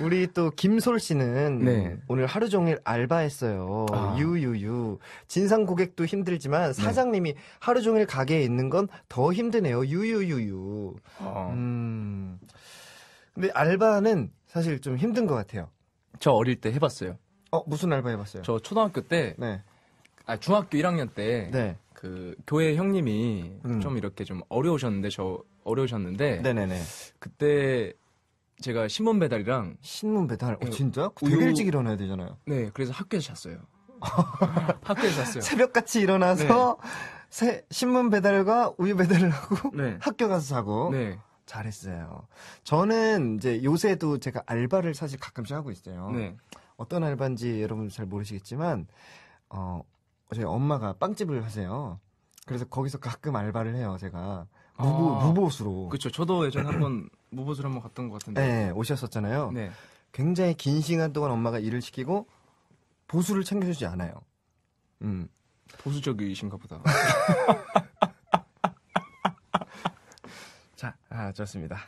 우리 또 김솔 씨는 네. 오늘 하루 종일 알바했어요. 아. 유유유. 진상 고객도 힘들지만 네. 사장님이 네. 하루 종일 가게에 있는 건 더 힘드네요. 유유유유. 아. 음. 근데 알바는 사실 좀 힘든 것 같아요. 저 어릴 때 해봤어요. 어 무슨 알바 해봤어요? 저 초등학교 때, 네. 아 중학교 1학년 때, 네. 그 교회 형님이 음. 좀 이렇게 좀 어려우셨는데 저 어려우셨는데, 네네네. 그때 제가 신문 배달이랑 신문 배달. 어, 네, 진짜? 되게 일찍 일어나야 되잖아요. 네 그래서 학교에서 잤어요. 학교에서 잤어요. 새벽같이 일어나서 네. 새- 신문 배달과 우유 배달을 하고 네. 학교 가서 자고 네. 잘했어요. 저는 이제 요새도 제가 알바를 사실 가끔씩 하고 있어요. 네. 어떤 알바인지 여러분 잘 모르시겠지만 어 저희 엄마가 빵집을 하세요. 그래서 거기서 가끔 알바를 해요. 제가 무보, 아. 무보수로. 그렇죠. 저도 예전에 한번 무보수로 한번 갔던 것 같은데. 네, 오셨었잖아요. 네. 굉장히 긴 시간 동안 엄마가 일을 시키고 보수를 챙겨주지 않아요. 음. 보수적이신가 보다. 자, 아, 좋습니다.